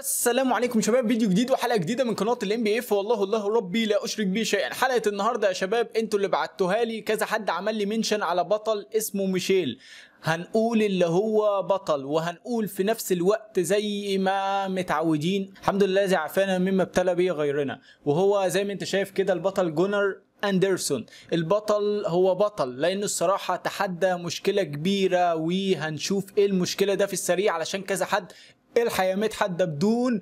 السلام عليكم شباب فيديو جديد وحلقه جديده من قناه الام بي اف والله الله ربي لا اشرك به شيئا حلقه النهارده يا شباب انتوا اللي بعتوها لي كذا حد عمل لي منشن على بطل اسمه ميشيل هنقول اللي هو بطل وهنقول في نفس الوقت زي ما متعودين الحمد لله الذي عافانا مما ابتلى به غيرنا وهو زي ما انت شايف كده البطل جونر اندرسون البطل هو بطل لانه الصراحه تحدى مشكله كبيره وهنشوف ايه المشكله ده في السريع علشان كذا حد الحياه متحده بدون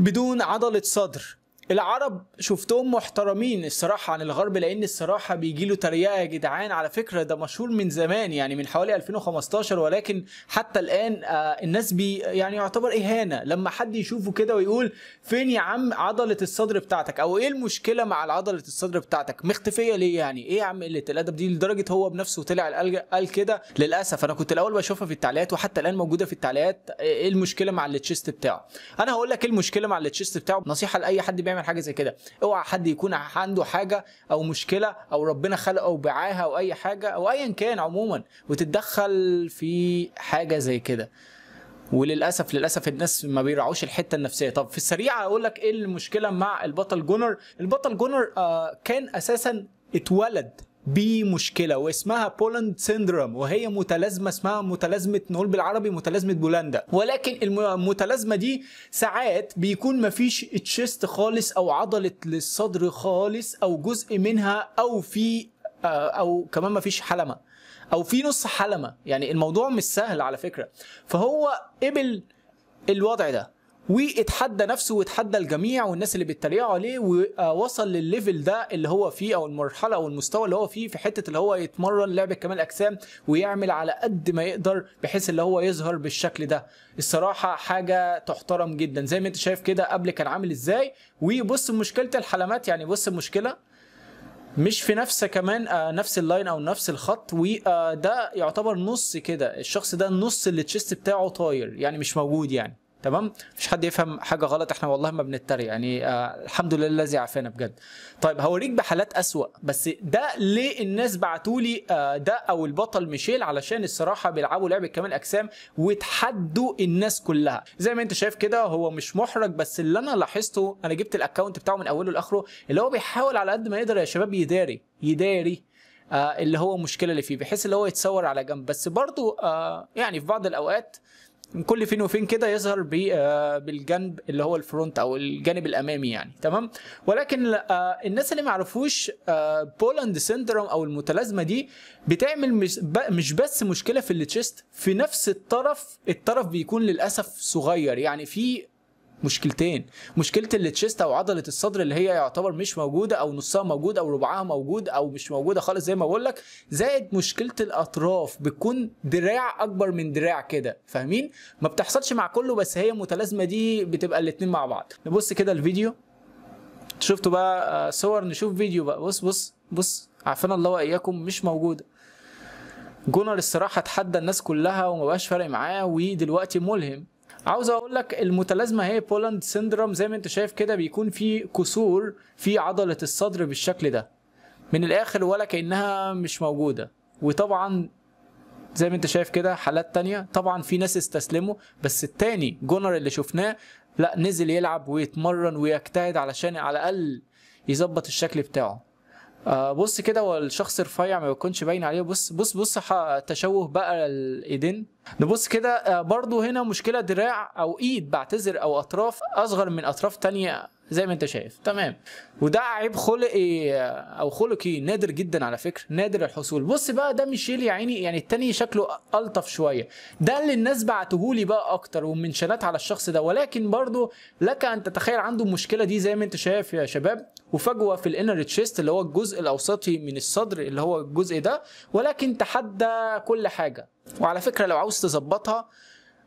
بدون عضله صدر العرب شفتهم محترمين الصراحة عن الغرب لأن الصراحة بيجي له تريقة يا جدعان على فكرة ده مشهور من زمان يعني من حوالي 2015 ولكن حتى الآن آه، الناس بي يعني يعتبر إهانة لما حد يشوفه كده ويقول فين يا عم عضلة الصدر بتاعتك أو إيه المشكلة مع عضلة الصدر بتاعتك مختفية ليه يعني إيه يا عم قلة الأدب دي لدرجة هو بنفسه طلع قال كده للأسف أنا كنت الأول بشوفها في التعليقات وحتى الآن موجودة في التعليقات إيه المشكلة مع التشيست بتاعه أنا هقول لك إيه المشكلة مع التشيست بتاعه نصيحة لأي حد بيعمل تعمل حاجه زي كده اوعى حد يكون عنده حاجه او مشكله او ربنا خلقه وبعاها او اي حاجه او ايا كان عموما وتتدخل في حاجه زي كده وللاسف للاسف الناس ما بيراعوش الحته النفسيه طب في السريع اقول لك ايه المشكله مع البطل جونر البطل جونر آه كان اساسا اتولد بمشكله واسمها بولند سيندروم وهي متلازمه اسمها متلازمه نقول بالعربي متلازمه بولندا ولكن المتلازمه دي ساعات بيكون مفيش تشيست خالص او عضله للصدر خالص او جزء منها او في آه، او كمان مفيش حلمه او في نص حلمه يعني الموضوع مش سهل على فكره فهو قبل الوضع ده واتحدى نفسه واتحدى الجميع والناس اللي بيتريقوا عليه ووصل آه، للليفل ده اللي هو فيه او المرحله او المستوى اللي هو فيه في حته اللي هو يتمرن لعبه كمال اجسام ويعمل على قد ما يقدر بحيث اللي هو يظهر بالشكل ده الصراحه حاجه تحترم جدا زي ما انت شايف كده قبل كان عامل ازاي وبص مشكله الحلمات يعني بص المشكله مش في نفس كمان آه نفس اللاين او نفس الخط وده آه، يعتبر نص كده الشخص ده النص اللي تشيست بتاعه طاير يعني مش موجود يعني تمام مش حد يفهم حاجه غلط احنا والله ما بنتريق يعني آه الحمد لله الذي عافانا بجد طيب هوريك بحالات اسوا بس ده ليه الناس بعتوا لي آه ده او البطل ميشيل علشان الصراحه بيلعبوا لعبه كمال اجسام وتحدوا الناس كلها زي ما انت شايف كده هو مش محرج بس اللي انا لاحظته انا جبت الاكونت بتاعه من اوله لاخره اللي هو بيحاول على قد ما يقدر يا شباب يداري يداري آه اللي هو المشكله اللي فيه بحيث اللي هو يتصور على جنب بس برضه آه يعني في بعض الاوقات كل فين وفين كده يظهر آه، بالجنب اللي هو الفرونت او الجانب الامامي يعني تمام ولكن آه، الناس اللي ما يعرفوش آه، بولاند سيندروم او المتلازمه دي بتعمل مش بس مشكله في التشيست في نفس الطرف الطرف بيكون للاسف صغير يعني في مشكلتين مشكله التشيست او عضله الصدر اللي هي يعتبر مش موجوده او نصها موجود او ربعها موجود او مش موجوده خالص زي ما بقول لك زائد مشكله الاطراف بتكون دراع اكبر من دراع كده فاهمين ما بتحصلش مع كله بس هي متلازمه دي بتبقى الاتنين مع بعض نبص كده الفيديو شفتوا بقى آه، صور نشوف فيديو بقى بص بص بص عافانا الله واياكم مش موجوده جونر الصراحه اتحدى الناس كلها ومبقاش فارق معاه ودلوقتي ملهم عاوز اقول لك المتلازمه هي بولاند سيندروم زي ما انت شايف كده بيكون في كسور في عضله الصدر بالشكل ده من الاخر ولا كانها مش موجوده وطبعا زي ما انت شايف كده حالات تانية طبعا في ناس استسلموا بس التاني جونر اللي شفناه لا نزل يلعب ويتمرن ويجتهد علشان على الاقل يظبط الشكل بتاعه آه بص كده والشخص رفيع ما بيكونش باين عليه بص بص بص تشوه بقى الايدين نبص كده آه، برضو هنا مشكلة دراع أو إيد بعتذر أو أطراف أصغر من أطراف تانية زي ما انت شايف تمام وده عيب خلقي آه، او خلقي نادر جدا على فكره نادر الحصول بص بقى ده ميشيل يا عيني يعني التاني شكله الطف شويه ده اللي الناس بعتهولي بقى اكتر ومنشنات على الشخص ده ولكن برضه لك ان تتخيل عنده المشكله دي زي ما انت شايف يا شباب وفجوه في الانر تشيست اللي هو الجزء الاوسطي من الصدر اللي هو الجزء ده ولكن تحدى كل حاجه وعلى فكره لو عاوز تظبطها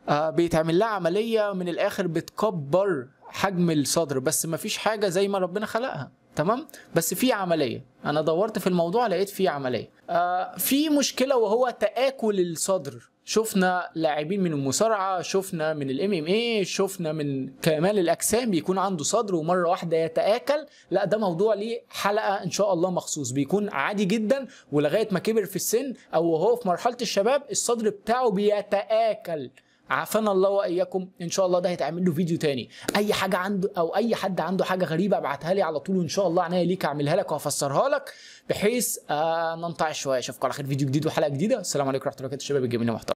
آه، بيتعمل لها عمليه من الاخر بتكبر حجم الصدر بس مفيش حاجه زي ما ربنا خلقها تمام بس في عمليه انا دورت في الموضوع لقيت في عمليه آه في مشكله وهو تاكل الصدر شفنا لاعبين من المصارعه شفنا من الام ام اي شفنا من كمال الاجسام بيكون عنده صدر ومره واحده يتاكل لا ده موضوع ليه حلقه ان شاء الله مخصوص بيكون عادي جدا ولغايه ما كبر في السن او وهو في مرحله الشباب الصدر بتاعه بيتاكل عافانا الله واياكم ان شاء الله ده هيتعمل له فيديو تاني اي حاجه عنده او اي حد عنده حاجه غريبه ابعتها لي على طول وان شاء الله عناية ليك اعملها لك وهفسرها لك بحيث آه ننطعش شويه اشوفكم على خير فيديو جديد وحلقه جديده السلام عليكم ورحمه الله وبركاته الشباب الجميل المحترم